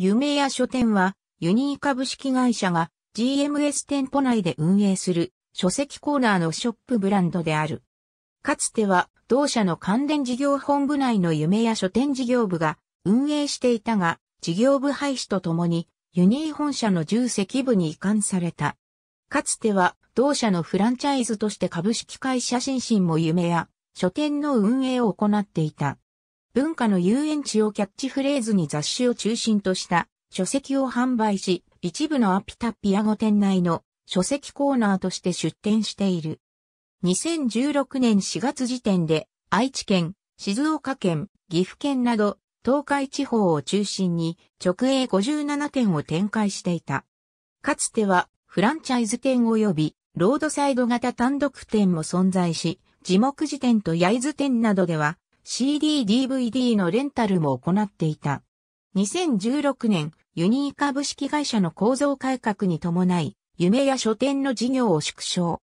夢屋書店は、ユニー株式会社が GMS 店舗内で運営する書籍コーナーのショップブランドである。かつては、同社の関連事業本部内の夢屋書店事業部が運営していたが、事業部廃止とともに、ユニー本社の重責部に移管された。かつては、同社のフランチャイズとして株式会社新進も夢屋、書店の運営を行っていた。文化の遊園地をキャッチフレーズに雑誌を中心とした書籍を販売し、一部のアピタピアゴ店内の書籍コーナーとして出展している。2016年4月時点で愛知県、静岡県、岐阜県など東海地方を中心に直営57店を展開していた。かつてはフランチャイズ店及びロードサイド型単独店も存在し、地目寺店と焼津店などでは CD-DVD のレンタルも行っていた。2016年、ユニー株式会社の構造改革に伴い、夢や書店の事業を縮小。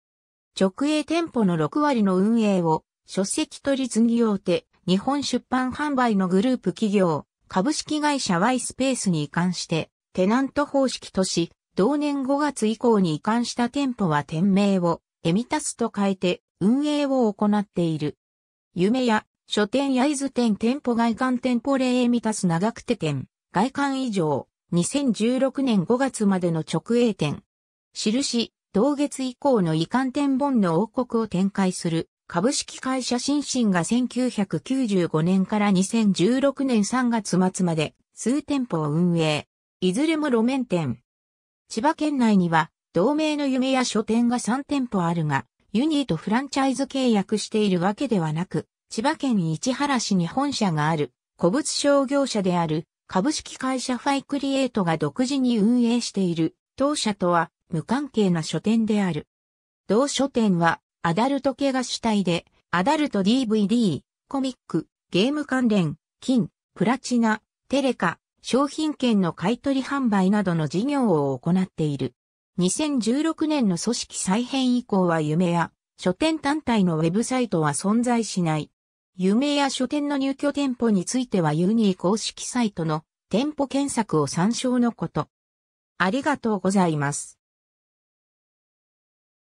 直営店舗の6割の運営を、書籍取次大手、日本出版販売のグループ企業、株式会社 Y スペースに移管して、テナント方式とし、同年5月以降に移管した店舗は店名を、エミタスと変えて、運営を行っている。夢や書店焼津店店舗外観店舗例満たす長くて店、外観以上、2016年5月までの直営店。印、同月以降の移管店本の王国を展開する株式会社新進が1995年から2016年3月末まで数店舗を運営。いずれも路面店。千葉県内には同名の夢や書店が3店舗あるが、ユニーとフランチャイズ契約しているわけではなく、千葉県市原市に本社がある古物商業者である株式会社ファイクリエイトが独自に運営している当社とは無関係な書店である。同書店はアダルト系が主体でアダルト DVD、コミック、ゲーム関連、金、プラチナ、テレカ、商品券の買取販売などの事業を行っている。2016年の組織再編以降は夢や書店単体のウェブサイトは存在しない。有名や書店の入居店舗についてはユニー公式サイトの店舗検索を参照のこと。ありがとうございます。